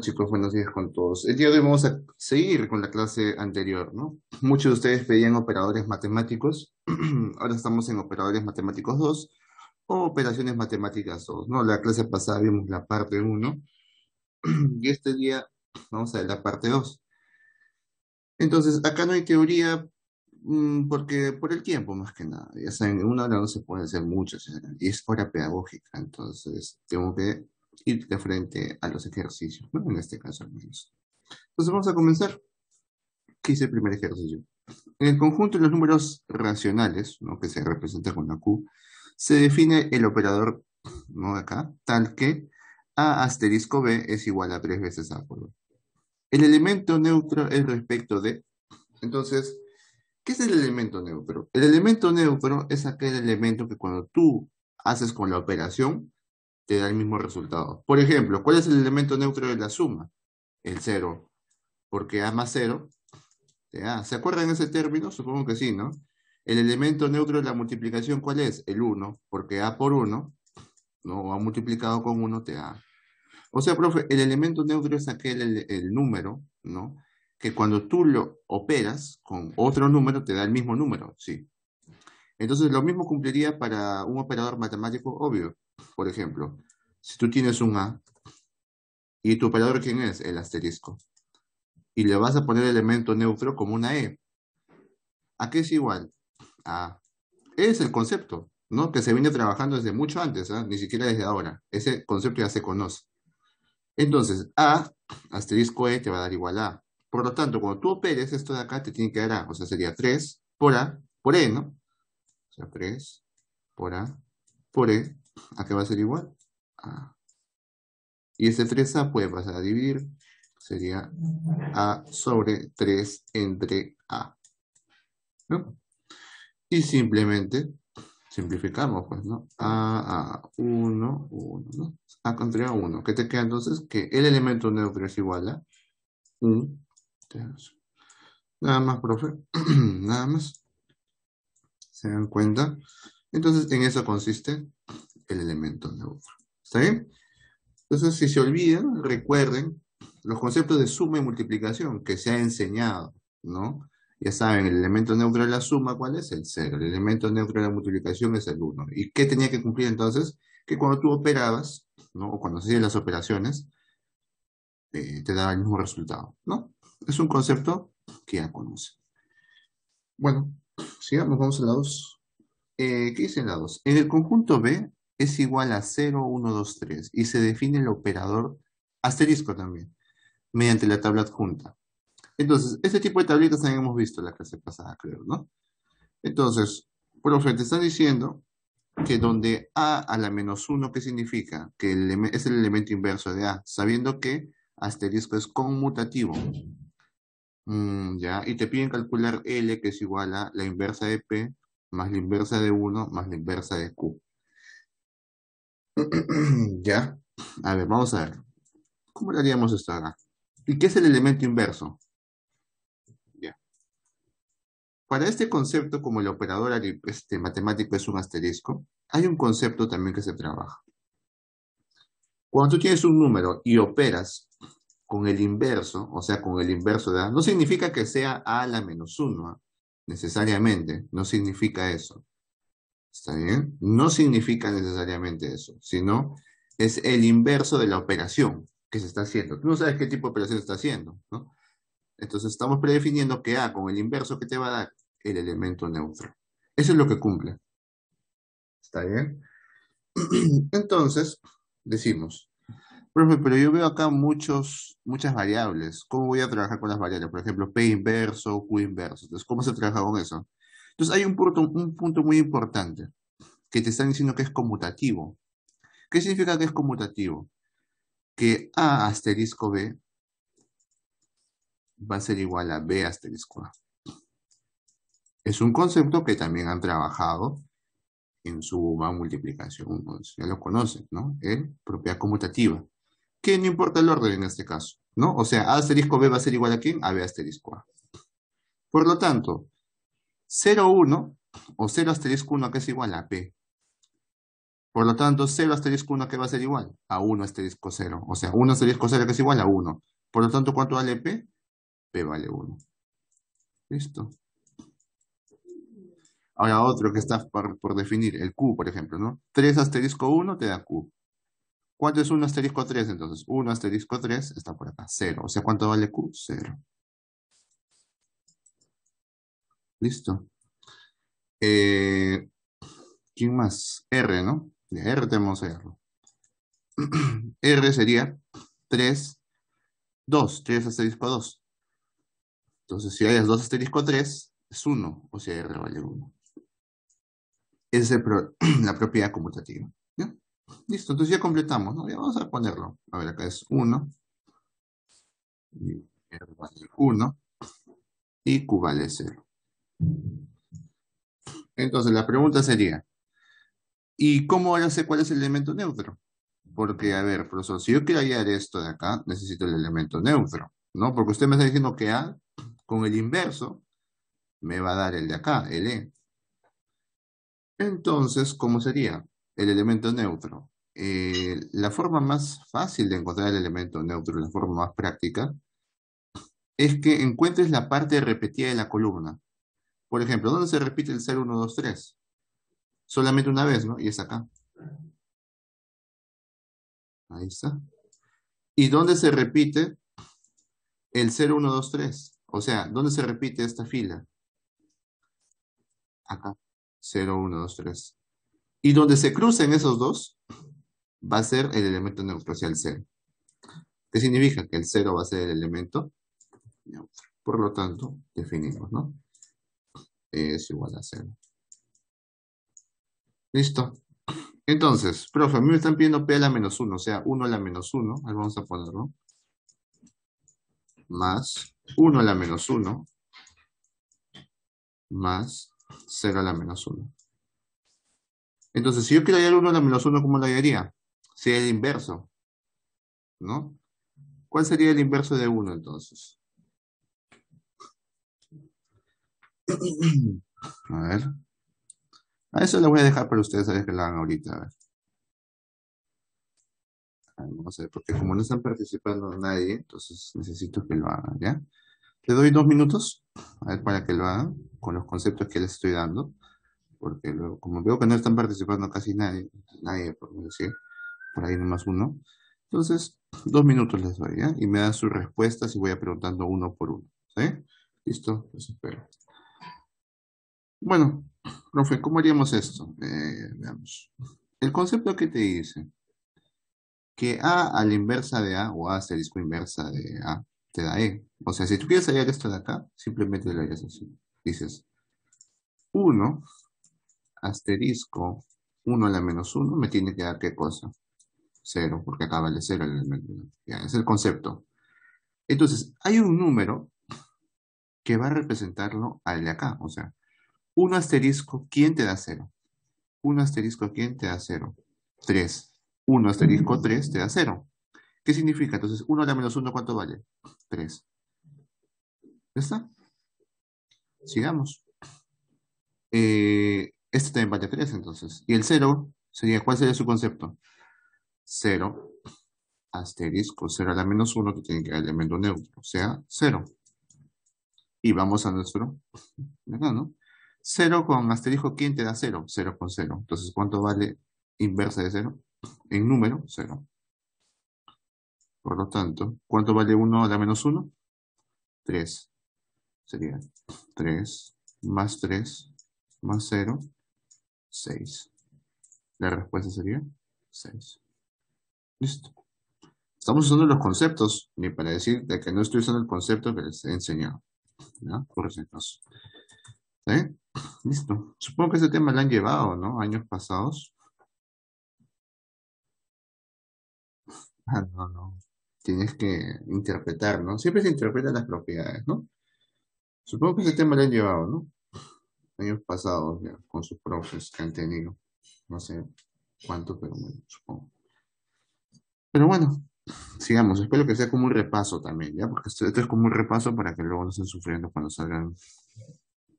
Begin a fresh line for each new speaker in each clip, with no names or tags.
chicos, buenos días con todos. El día de hoy vamos a seguir con la clase anterior, ¿no? Muchos de ustedes pedían operadores matemáticos, ahora estamos en operadores matemáticos 2 o operaciones matemáticas 2, ¿no? La clase pasada vimos la parte 1 y este día vamos a ver la parte 2. Entonces, acá no hay teoría mm, porque por el tiempo más que nada, ya saben, en una hora no se puede hacer mucho, y es hora pedagógica, entonces tengo que y de frente a los ejercicios, ¿no? en este caso al menos. Entonces vamos a comenzar. ¿Qué es el primer ejercicio? En el conjunto de los números racionales, ¿no? que se representa con la Q, se define el operador ¿no? acá, tal que A asterisco B es igual a 3 veces A por B. El elemento neutro es respecto de... Entonces, ¿qué es el elemento neutro? El elemento neutro es aquel elemento que cuando tú haces con la operación, te da el mismo resultado. Por ejemplo, ¿cuál es el elemento neutro de la suma? El cero, porque A más cero te da. ¿Se acuerdan ese término? Supongo que sí, ¿no? El elemento neutro de la multiplicación, ¿cuál es? El 1, porque A por 1, ¿no? ha multiplicado con 1 te da. O sea, profe, el elemento neutro es aquel, el número, ¿no? Que cuando tú lo operas con otro número, te da el mismo número, sí. Entonces, lo mismo cumpliría para un operador matemático, obvio por ejemplo, si tú tienes un A y tu operador, ¿quién es? El asterisco. Y le vas a poner elemento neutro como una E. ¿A qué es igual? A. Es el concepto, ¿no? Que se viene trabajando desde mucho antes, ¿ah? ni siquiera desde ahora. Ese concepto ya se conoce. Entonces, A asterisco E te va a dar igual a. Por lo tanto, cuando tú operes esto de acá, te tiene que dar A. O sea, sería 3 por A, por E, ¿no? O sea, 3 por A, por E, ¿a qué va a ser igual? A. Y ese 3A puede pasar a dividir, sería A sobre 3 entre A. ¿No? Y simplemente simplificamos, pues, ¿no? A, A, 1, 1, ¿no? A contra 1. ¿Qué te queda entonces? Que el elemento neutro es igual a 1 Nada más, profe. Nada más. ¿Se dan cuenta? Entonces, en eso consiste el elemento neutro. ¿Está bien? Entonces, si se olvidan, recuerden los conceptos de suma y multiplicación que se ha enseñado, ¿no? Ya saben, el elemento neutro de la suma, ¿cuál es? El cero. El elemento neutro de la multiplicación es el 1. ¿Y qué tenía que cumplir entonces? Que cuando tú operabas, ¿no? O cuando hacías las operaciones, eh, te daba el mismo resultado, ¿no? Es un concepto que ya conocen. Bueno, sigamos, vamos a la 2. Eh, ¿Qué dice la 2? En el conjunto B, es igual a 0, 1, 2, 3 y se define el operador asterisco también mediante la tabla adjunta. Entonces, este tipo de tablitas también hemos visto en la clase pasada, creo, ¿no? Entonces, profe, te están diciendo que donde A a la menos 1, ¿qué significa? Que es el elemento inverso de A, sabiendo que asterisco es conmutativo. Mm, ya, y te piden calcular L, que es igual a la inversa de P, más la inversa de 1, más la inversa de Q. ¿Ya? A ver, vamos a ver. ¿Cómo le haríamos esto acá? ¿Y qué es el elemento inverso? Ya. Para este concepto, como el operador este, matemático es un asterisco, hay un concepto también que se trabaja. Cuando tú tienes un número y operas con el inverso, o sea, con el inverso de A, no significa que sea A a la menos 1, ¿ah? necesariamente, no significa eso. ¿Está bien? No significa necesariamente eso, sino es el inverso de la operación que se está haciendo. Tú no sabes qué tipo de operación se está haciendo, ¿no? Entonces estamos predefiniendo que A ah, con el inverso que te va a dar el elemento neutro. Eso es lo que cumple. ¿Está bien? Entonces, decimos, profe, pero yo veo acá muchos, muchas variables. ¿Cómo voy a trabajar con las variables? Por ejemplo, P inverso, Q inverso. Entonces, ¿cómo se trabaja con eso? Entonces hay un punto, muy importante que te están diciendo que es conmutativo. ¿Qué significa que es conmutativo? Que A asterisco B va a ser igual a B asterisco A. Es un concepto que también han trabajado en suma, multiplicación, ya lo conocen, ¿no? En propiedad conmutativa. Que no importa el orden en este caso, ¿no? O sea, A asterisco B va a ser igual a quién? A B asterisco A. Por lo tanto, 0, 1 o 0 asterisco 1 que es igual a P. Por lo tanto, 0 asterisco 1 que va a ser igual a 1 asterisco 0. O sea, 1 asterisco 0 que es igual a 1. Por lo tanto, ¿cuánto vale P? P vale 1. Listo. Ahora otro que está por, por, definir, el Q, por ejemplo, ¿no? 3 asterisco 1 te da Q. ¿Cuánto es 1 asterisco 3 entonces? 1 asterisco 3 está por acá, 0. O sea, ¿cuánto vale Q? 0. Listo. Eh, ¿Quién más? R, ¿no? De R tenemos R. R sería 3, 2, 3 asterisco 2. Entonces, si hay 2 asterisco 3, es 1, o sea, R vale 1. Esa es la propiedad conmutativa. ¿ya? Listo, entonces ya completamos, ¿no? Ya vamos a ponerlo. A ver, acá es 1. R vale 1. Y Q vale 0. Entonces, la pregunta sería, ¿y cómo ahora sé cuál es el elemento neutro? Porque, a ver, profesor, si yo quiero hallar esto de acá, necesito el elemento neutro, ¿no? Porque usted me está diciendo que A, con el inverso, me va a dar el de acá, el E. Entonces, ¿cómo sería el elemento neutro? Eh, la forma más fácil de encontrar el elemento neutro, la forma más práctica, es que encuentres la parte repetida de la columna. Por ejemplo, ¿dónde se repite el 0, 1, 2, 3? Solamente una vez, ¿no? Y es acá. Ahí está. ¿Y dónde se repite el 0, 1, 2, 3? O sea, ¿dónde se repite esta fila? Acá. 0, 1, 2, 3. Y donde se crucen esos dos, va a ser el elemento neutro, o sea, el 0. ¿Qué significa? Que el 0 va a ser el elemento neutro. Por lo tanto, definimos, ¿no? es igual a 0. Listo. Entonces, profe, a mí me están pidiendo P a la menos 1, o sea, 1 a la menos 1, ahí vamos a ponerlo, más 1 a la menos 1, más 0 a la menos 1. Entonces, si yo quiero hallar 1 a la menos 1, ¿cómo lo hallaría? es el inverso, ¿no? ¿Cuál sería el inverso de 1 entonces? A ver. A eso lo voy a dejar para ustedes a que lo hagan ahorita. ver. vamos a ver, porque como no están participando nadie, entonces necesito que lo hagan, ¿ya? Le doy dos minutos, a ver, para que lo hagan, con los conceptos que les estoy dando, porque luego, como veo que no están participando casi nadie, nadie, por decir, por ahí nomás uno, entonces dos minutos les doy, ¿ya? Y me dan sus respuestas y voy a preguntando uno por uno, ¿sí? ¿Listo? pues espero. Bueno, profe, ¿cómo haríamos esto? Eh, veamos. El concepto que te dice que A a la inversa de A o A asterisco inversa de A te da E. O sea, si tú quieres hallar esto de acá, simplemente lo harías así. Dices 1 asterisco 1 a la menos 1 me tiene que dar qué cosa? 0, porque acá vale 0 el elemento. Ya, es el concepto. Entonces, hay un número que va a representarlo al de acá. O sea, 1 asterisco, ¿quién te da 0? 1 asterisco, ¿quién te da 0? 3. 1 asterisco 3 te da 0. ¿Qué significa? Entonces, 1 a la menos 1, ¿cuánto vale? 3. ¿Ya está? Sigamos. Eh, este también vale 3, entonces. Y el 0 sería, ¿cuál sería su concepto? 0 asterisco 0 a la menos 1 que tiene que dar elemento neutro, o sea, 0. Y vamos a nuestro, ¿verdad, no? 0 con asterisco, ¿quién te da 0? 0 con 0. Entonces, ¿cuánto vale inversa de 0? En número, 0. Por lo tanto, ¿cuánto vale 1 a la menos 1? 3. Sería 3 más 3 más 0, 6. La respuesta sería 6. Listo. Estamos usando los conceptos, ni para decir de que no estoy usando el concepto que les he enseñado. ¿no? Por eso ¿Sí? Listo. Supongo que ese tema lo han llevado, ¿no? Años pasados. Ah, no, no. Tienes que interpretar, ¿no? Siempre se interpretan las propiedades, ¿no? Supongo que ese tema lo han llevado, ¿no? Años pasados, ya, con sus profes que han tenido. No sé cuánto, pero bueno, supongo. Pero bueno, sigamos. Espero que sea como un repaso también, ¿ya? Porque esto es como un repaso para que luego no estén sufriendo cuando salgan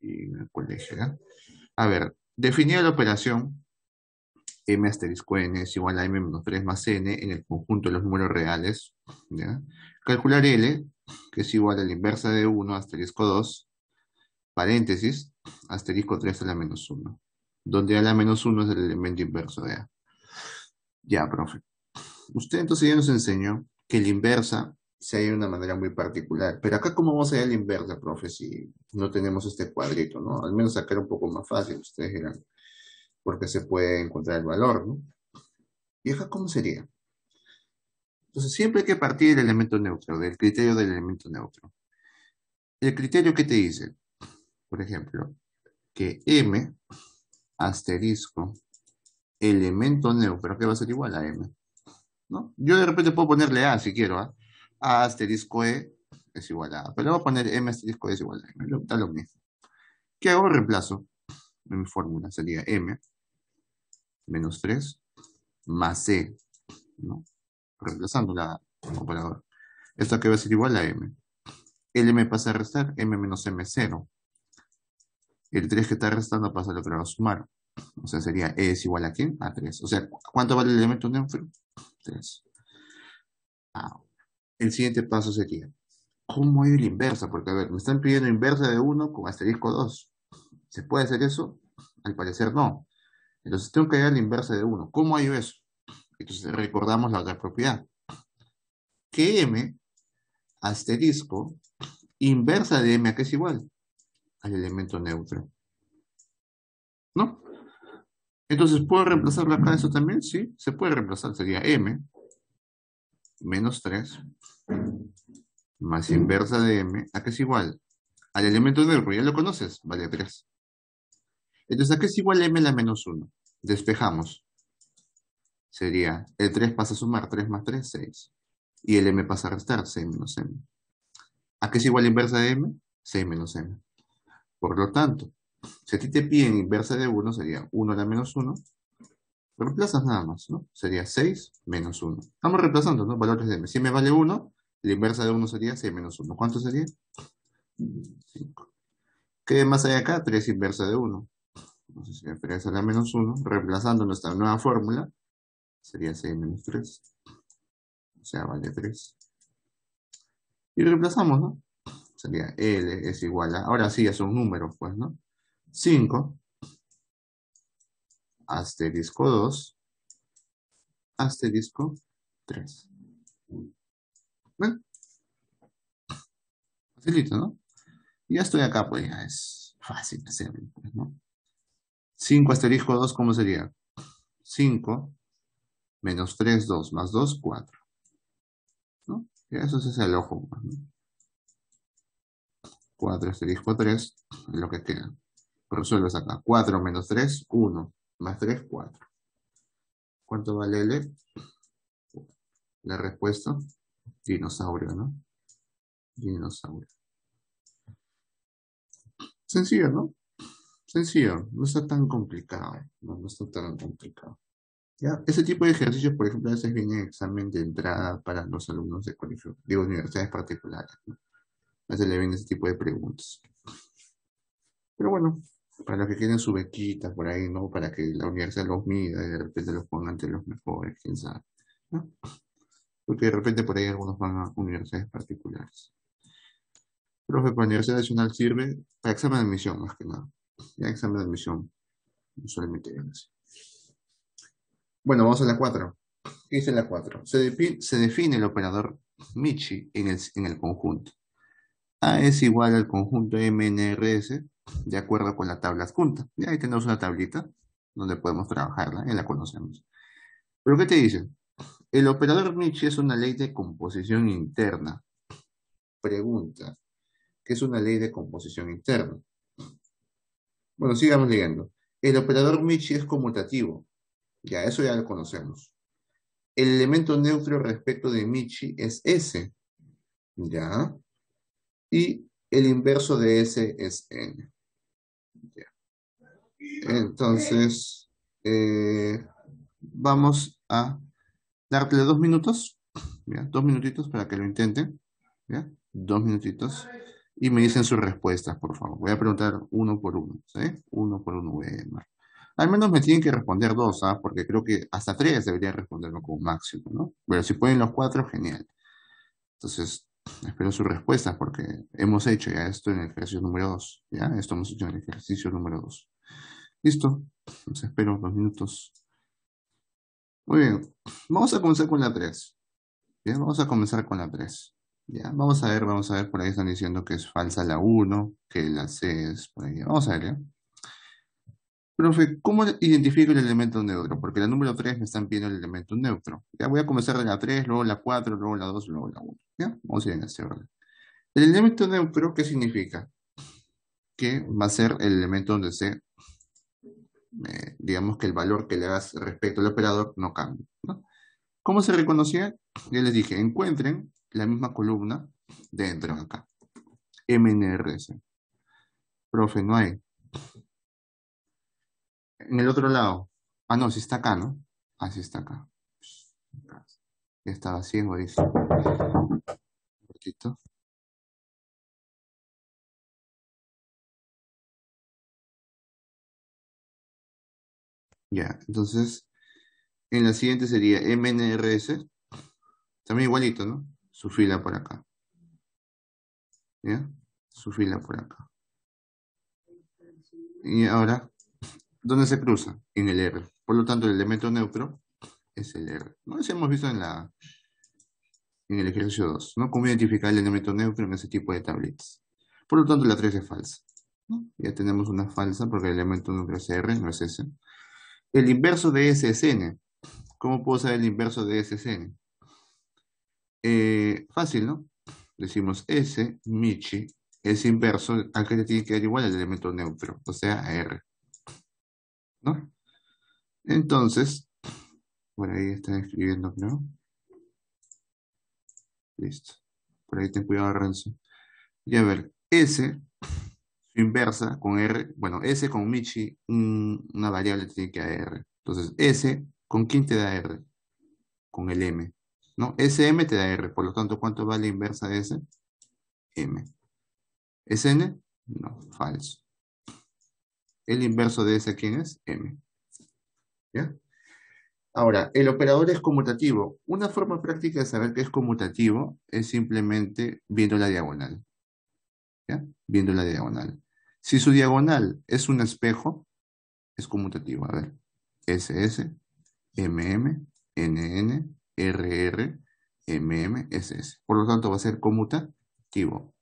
en el colegio. A ver, definir la operación m asterisco n es igual a m menos 3 más n en el conjunto de los números reales. Calcular L, que es igual a la inversa de 1 asterisco 2, paréntesis, asterisco 3 a la menos 1, donde a la menos 1 es el elemento inverso de A. Ya, profe. Usted entonces ya nos enseñó que la inversa se ido de una manera muy particular. Pero acá, ¿cómo vamos a ir el inverso, profe, si no tenemos este cuadrito, no? Al menos acá era un poco más fácil, ustedes dirán, porque se puede encontrar el valor, ¿no? ¿Y acá cómo sería? Entonces, siempre hay que partir del elemento neutro, del criterio del elemento neutro. El criterio que te dice, por ejemplo, que M asterisco elemento neutro, que va a ser igual a M. ¿no? Yo de repente puedo ponerle A si quiero, ¿ah? A asterisco E es igual a. Pero le voy a poner M asterisco E es igual a M. Da lo mismo. ¿Qué hago? Reemplazo. En mi fórmula sería M menos 3 más E. ¿no? Reemplazando la operadora. Esto que va a ser igual a M. El M pasa a restar, M menos M es 0. El 3 que está restando pasa al a sumar. O sea, sería E es igual a quién? A 3. O sea, ¿cuánto vale el elemento neutro? 3. Ah, el siguiente paso sería, ¿cómo hay la inversa? Porque, a ver, me están pidiendo inversa de 1 con asterisco 2. ¿Se puede hacer eso? Al parecer no. Entonces tengo que hallar la inversa de 1. ¿Cómo hay eso? Entonces recordamos la otra propiedad. Que m asterisco inversa de m a qué es igual al elemento neutro. ¿No? Entonces, ¿puedo reemplazarlo acá eso también? Sí, se puede reemplazar. Sería m menos 3 más inversa de m, ¿a qué es igual? Al elemento negro, ya lo conoces, vale 3. Entonces, ¿a qué es igual m a la menos 1? Despejamos. Sería, el 3 pasa a sumar, 3 más 3, 6. Y el m pasa a restar, 6 menos m. ¿A qué es igual la inversa de m? 6 menos m. Por lo tanto, si a ti te piden inversa de 1, sería 1 a la menos 1 reemplazas nada más, ¿no? Sería 6 menos 1. Estamos reemplazando, ¿no? Valores de m. Si m vale 1, la inversa de 1 sería 6 menos 1. ¿Cuánto sería? 5. ¿Qué más hay acá? 3 inversa de 1. Entonces, si 3 a la menos 1, reemplazando nuestra nueva fórmula, sería 6 menos 3. O sea, vale 3. Y reemplazamos, ¿no? Sería L es igual a... Ahora sí, es un número, pues, ¿no? 5 asterisco 2, asterisco 3. Bueno, facilito, ¿no? Ya estoy acá, pues ya es fácil hacerlo, pues, ¿no? 5 asterisco 2, ¿cómo sería? 5 menos 3, 2, más 2, 4. ¿No? Y eso es el ojo. 4 pues, asterisco 3, lo que queda. Resuelves acá. 4 menos 3, 1 más 3, 4. ¿Cuánto vale L? La respuesta, dinosaurio, ¿no? Dinosaurio. Sencillo, ¿no? Sencillo, no está tan complicado, no, está tan complicado. ¿Ya? Ese tipo de ejercicios, por ejemplo, a veces viene en examen de entrada para los alumnos de digo, universidades particulares. A veces le vienen ese tipo de preguntas. Pero bueno, para los que quieren su bequita por ahí, ¿no? Para que la universidad los mida y de repente los pongan ante los mejores, quién sabe, ¿no? Porque de repente por ahí algunos van a universidades particulares. Profe, para la Universidad Nacional sirve para examen de admisión, más que nada. Ya examen de admisión, usualmente Bueno, vamos a la 4. ¿Qué dice la 4? Se, define el operador Michi en el, en el conjunto. A es igual al conjunto MNRS de acuerdo con la tabla adjunta. Y ahí tenemos una tablita donde podemos trabajarla, y la conocemos. ¿Pero qué te dice? El operador Michi es una ley de composición interna. Pregunta, ¿qué es una ley de composición interna? Bueno, sigamos leyendo. El operador Michi es conmutativo. Ya, eso ya lo conocemos. El elemento neutro respecto de Michi es S. Ya. Y el inverso de S es N. Entonces, eh, vamos a darle dos minutos, dos minutitos para que lo intenten, dos minutitos, y me dicen sus respuestas, por favor. Voy a preguntar uno por uno, ¿sí? Uno por uno Al menos me tienen que responder dos, ¿ah? porque creo que hasta tres deberían responderlo como máximo, ¿no? Pero si pueden los cuatro, genial. Entonces, espero su respuesta, porque hemos hecho ya esto en el ejercicio número 2. Ya, esto hemos hecho en el ejercicio número 2. Listo, los espero dos minutos. Muy bien, vamos a comenzar con la 3. Bien, vamos a comenzar con la 3. Ya, vamos a ver, vamos a ver, por ahí están diciendo que es falsa la 1, que la C es por ahí. Vamos a ver, ¿ya? Profe, ¿cómo identifico el elemento neutro? Porque la número 3 me están pidiendo el elemento neutro. Ya voy a comenzar de la 3, luego la 4, luego la 2, luego la 1. ¿Ya? Vamos a ir en ese orden. El elemento neutro, ¿qué significa? Que va a ser el elemento donde se, eh, digamos que el valor que le das respecto al operador no cambia. ¿Cómo se reconocía? Ya les dije, encuentren la misma columna dentro de acá. MNRS. Profe, no hay en el otro lado. Ah, no, si está acá, ¿no? Ah, si está acá. Ya estaba ciego, dice. Un Ya, entonces, en la siguiente sería MNRS. También igualito, ¿no? Su fila por acá. ¿Ya? Su fila por acá. Y ahora ¿Dónde se cruza? En el R. Por lo tanto, el elemento neutro es el R. ¿No? Eso hemos visto en, la, en el ejercicio 2. ¿no? Cómo identificar el elemento neutro en ese tipo de tablitas. Por lo tanto, la 3 es falsa. Ya tenemos una falsa porque el elemento neutro es R, no es S. El inverso de S es N. ¿Cómo puedo saber el inverso de S es N? Eh, fácil, ¿no? Decimos S, Michi, es inverso al que le tiene que dar igual al elemento neutro, o sea, R. ¿no? Entonces, por ahí están escribiendo, ¿no? Listo. Por ahí ten cuidado, Renzo. Y a ver, S, su inversa con R, bueno, S con Michi, una variable tiene que dar R. Entonces, S, ¿con quién te da R? Con el M. ¿No? SM te da R, por lo tanto, ¿cuánto vale la inversa de S? M. ¿SN? No, falso. El inverso de S, ¿quién es? M. ¿Ya? Ahora, el operador es conmutativo. Una forma práctica de saber que es conmutativo es simplemente viendo la diagonal. ¿Ya? Viendo la diagonal. Si su diagonal es un espejo, es conmutativo. A ver, SS, MM, NN, RR, MM, SS. Por lo tanto, va a ser conmutativo.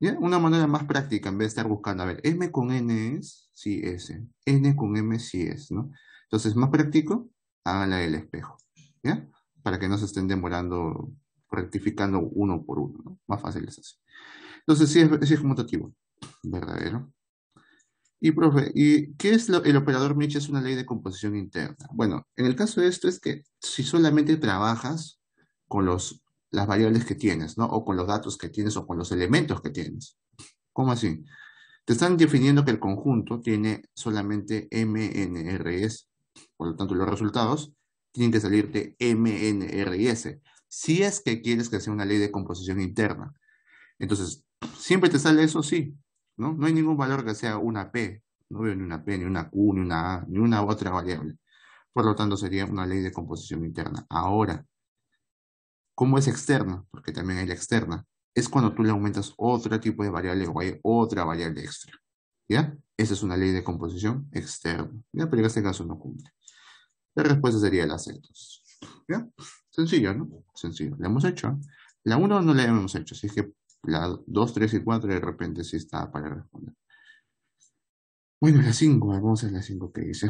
¿Ya? Una manera más práctica en vez de estar buscando, a ver, M con N es, sí S, N con M sí es, ¿no? Entonces, más práctico, háganla del espejo, ¿ya? Para que no se estén demorando rectificando uno por uno, ¿no? Más fácil es así. Entonces, sí es, sí verdadero. Y, profe, ¿y qué es el operador Mitch? Es una ley de composición interna. Bueno, en el caso de esto es que si solamente trabajas con los las variables que tienes, ¿no? O con los datos que tienes o con los elementos que tienes. ¿Cómo así? Te están definiendo que el conjunto tiene solamente M, N, R S. por lo tanto los resultados tienen que salir de M, N, R S. si es que quieres que sea una ley de composición interna. Entonces, ¿siempre te sale eso? Sí, ¿no? No hay ningún valor que sea una P, no veo ni una P, ni una Q, ni una A, ni una otra variable. Por lo tanto, sería una ley de composición interna. Ahora, ¿Cómo es externa, porque también hay la externa, es cuando tú le aumentas otro tipo de variable o hay otra variable extra. ¿Ya? Esa es una ley de composición externa. ¿Ya? Pero en este caso no cumple. La respuesta sería la c ¿Ya? Sencillo, ¿no? Sencillo. La hemos hecho. ¿eh? La 1 no la hemos hecho, así que la 2, 3 y 4 de repente sí está para responder. Bueno, la 5, vamos a la 5 que dice.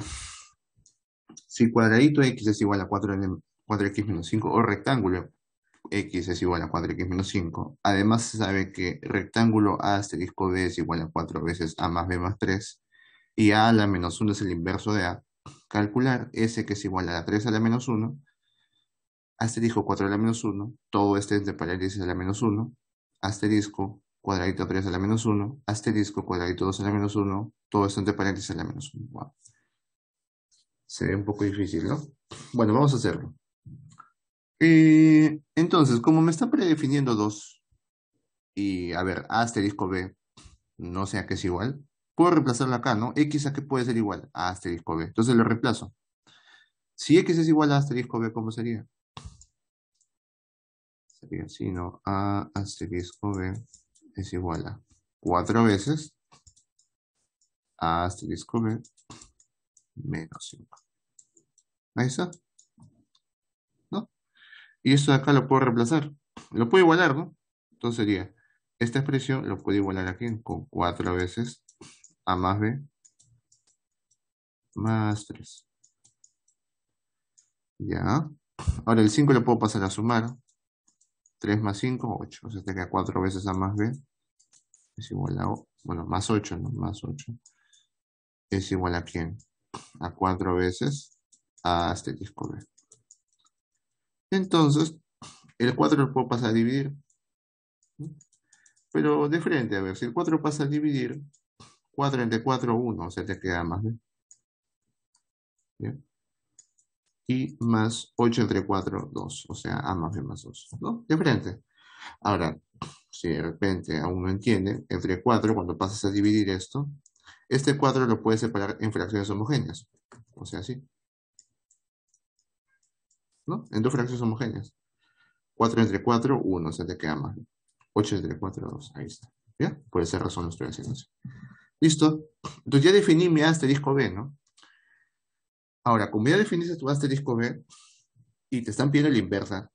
Si cuadradito x es igual a 4, 4x menos 5 o rectángulo x es igual a 4x menos 5. Además se sabe que rectángulo A asterisco B es igual a 4 veces A más B más 3. Y A a la menos 1 es el inverso de A. Calcular S que es igual a la 3 a la menos 1. Asterisco 4 a la menos 1. Todo este entre paréntesis a la menos 1. Asterisco cuadradito 3 a la menos 1. Asterisco cuadradito 2 a la menos 1. Todo esto entre paréntesis a la menos 1. Se ve un poco difícil, ¿no? Bueno, vamos a hacerlo. Eh, entonces, como me está predefiniendo dos, y a ver, asterisco B, no sé que es igual, puedo reemplazarlo acá, ¿no? X a que puede ser igual a asterisco B. Entonces lo reemplazo. Si X es igual a asterisco B, ¿cómo sería? Sería así, ¿no? A asterisco B es igual a cuatro veces a asterisco B menos 5. Ahí está. Y esto de acá lo puedo reemplazar. Lo puedo igualar, ¿no? Entonces sería, esta expresión lo puedo igualar aquí con 4 veces a más b más 3. Ya. Ahora el 5 lo puedo pasar a sumar. 3 más 5, 8. O sea, te queda 4 veces a más b. Es igual a, bueno, más 8, ¿no? Más 8. Es igual a quién? A 4 veces a asterisco b. Entonces, el 4 lo puedo pasar a dividir. Pero de frente, a ver, si el 4 pasa a dividir, 4 entre 4, 1, o sea, te queda más. ¿eh? ¿Bien? Y más 8 entre 4, 2, o sea, A más B más 2, ¿no? De frente. Ahora, si de repente aún no entienden, entre 4, cuando pasas a dividir esto, este 4 lo puedes separar en fracciones homogéneas, o sea, así. ¿no? En dos fracciones homogéneas. 4 entre 4, 1, o sea, te queda más. 8 entre 4, 2, ahí está. ¿Ya? Por esa razón lo estoy haciendo así. ¿Listo? Entonces ya definí mi asterisco B, ¿no? Ahora, como ya definiste tu asterisco B y te están pidiendo la inversa,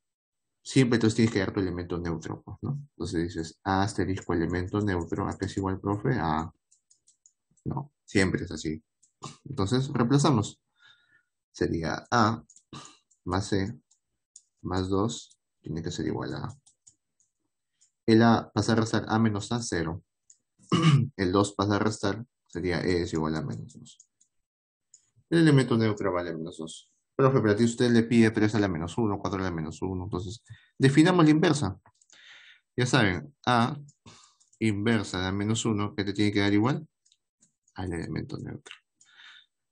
siempre entonces tienes que dar tu elemento neutro, pues, ¿no? Entonces dices A asterisco elemento neutro, ¿a qué es igual, profe? A... No, siempre es así. Entonces reemplazamos. Sería A más C más 2 tiene que ser igual a A. El A pasa a restar A menos A, 0. El 2 pasa a restar, sería E es igual a menos 2. El elemento neutro vale menos 2. Profe, pero a ti usted le pide 3 a la menos 1, 4 a la menos 1. Entonces, definamos la inversa. Ya saben, A inversa de la menos 1, que te tiene que dar igual al elemento neutro.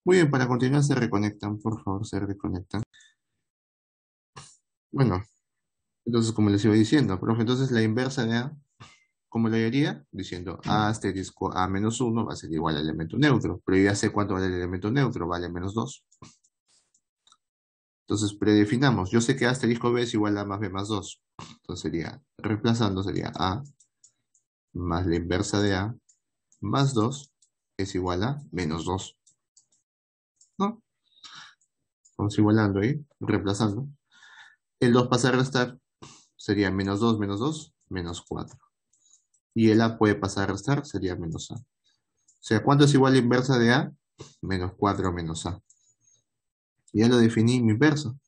Muy bien, para continuar se reconectan, por favor, se reconectan. Bueno, entonces como les iba diciendo, profe, entonces la inversa de A, ¿cómo la haría? Diciendo A asterisco A menos 1 va a ser igual al elemento neutro, pero yo ya sé cuánto vale el elemento neutro, vale menos 2. Entonces predefinamos, yo sé que A asterisco B es igual a más B más 2, entonces sería, reemplazando sería A más la inversa de A más 2 es igual a menos 2. ¿No? Vamos igualando ahí, reemplazando. El 2 pasa a restar, sería menos 2 menos 2, menos 4. Y el A puede pasar a restar, sería menos A. O sea, ¿cuánto es igual a la inversa de A? Menos 4 menos A. Ya lo definí mi inverso.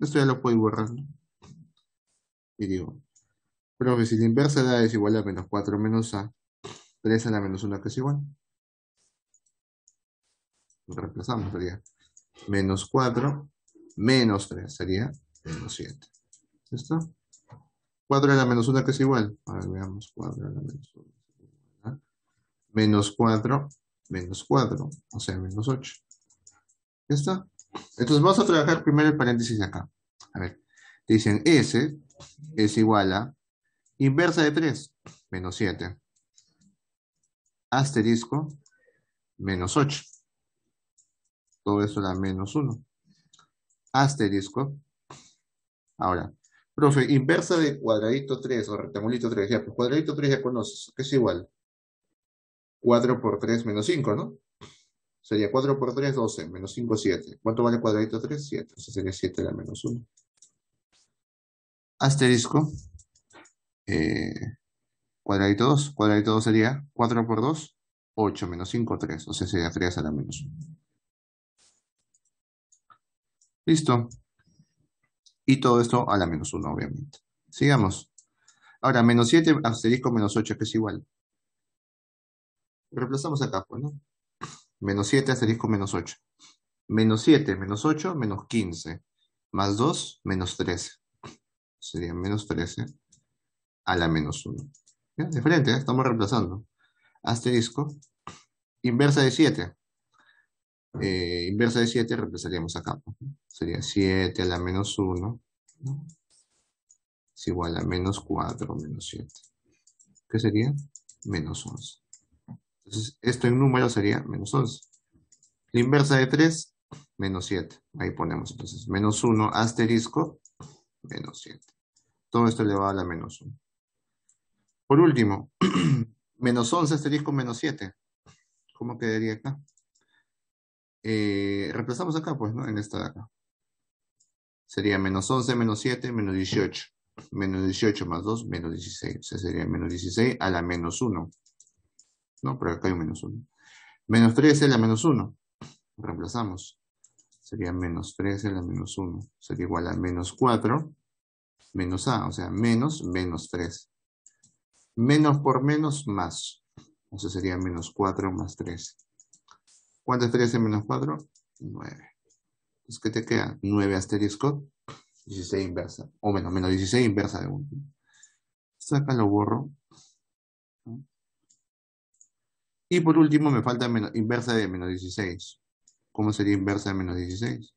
Esto ya lo puedo borrar. Y digo, profe, si la inversa de A es igual a menos 4 menos A, 3 a la menos 1 que es igual. Reemplazamos, sería menos 4 menos 3, sería menos 7. ¿Listo? 4 a la menos 1 que es igual. ver, veamos 4 a la menos 1. ¿eh? Menos 4, menos 4, o sea, menos 8. ¿Listo? Entonces vamos a trabajar primero el paréntesis acá. A ver, dicen S es igual a inversa de 3, menos 7. Asterisco, menos 8. Todo eso da menos 1. Asterisco, Ahora, profe, inversa de cuadradito 3 o rectangulito 3, ya, pues cuadradito 3 ya conoces, que es igual. 4 por 3 menos 5, ¿no? Sería 4 por 3, 12, menos 5, 7. ¿Cuánto vale cuadradito 3? 7. O sea, sería 7 eh, a la menos 1. Asterisco. cuadradito 2. Cuadradito 2 sería 4 por 2, 8 menos 5, 3. O sea, sería 3 a la menos 1. Listo. Y todo esto a la menos 1, obviamente. Sigamos. Ahora, menos 7 asterisco menos 8, que es igual. Reemplazamos acá, pues, ¿no? Menos 7 asterisco menos 8. Menos 7 menos 8 menos 15. Más 2 menos 13. Sería menos 13 a la menos 1. ¿Ya? De frente, ¿eh? estamos reemplazando. Asterisco. Inversa de 7. Eh, inversa de 7 reemplazaríamos acá. Sería 7 a la menos 1 es igual a menos 4 menos 7. ¿Qué sería? Menos 11. Entonces, esto en número sería menos 11. La inversa de 3, menos 7. Ahí ponemos entonces menos 1 asterisco, menos 7. Todo esto elevado a la menos 1. Por último, menos 11 asterisco menos 7. ¿Cómo quedaría acá? Eh, reemplazamos acá, pues, ¿no? En esta de acá. Sería menos 11, menos 7, menos 18. Menos 18 más 2, menos 16. O sea, sería menos 16 a la menos 1. No, pero acá hay un menos 1. Menos 13 a la menos 1. Reemplazamos. Sería menos 13 a la menos 1. Sería igual a menos 4 menos A. O sea, menos, menos 3. Menos por menos, más. O sea, sería menos 4 más 3. ¿Cuánto es 13 menos 4? 9. Entonces, ¿qué te queda? 9 asterisco, 16 inversa, o menos, menos 16 inversa de 1. Esto acá lo borro. Y por último me falta inversa de menos 16. ¿Cómo sería inversa de menos 16?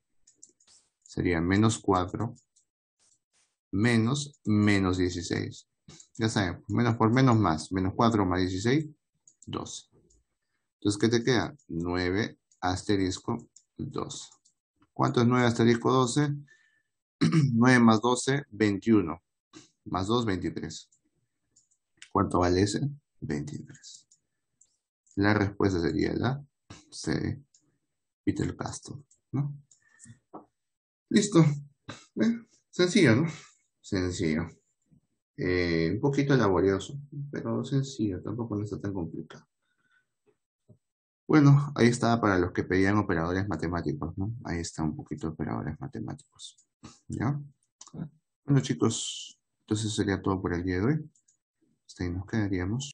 Sería menos 4 menos menos 16. Ya saben, menos por menos más. Menos 4 más 16, 12. Entonces, ¿qué te queda? 9 asterisco 2. ¿Cuánto es 9 asterisco 12? 9 más 12, 21. Más 2, 23. ¿Cuánto vale ese? 23. La respuesta sería la C. Peter Castro. ¿no? Listo. Sencillo, ¿no? Sencillo. Eh, un poquito laborioso, pero sencillo, tampoco no está tan complicado. Bueno, ahí estaba para los que pedían operadores matemáticos, ¿no? Ahí está un poquito operadores matemáticos. ¿Ya? Ah. Bueno, chicos, entonces sería todo por el día de hoy. Hasta nos quedaríamos.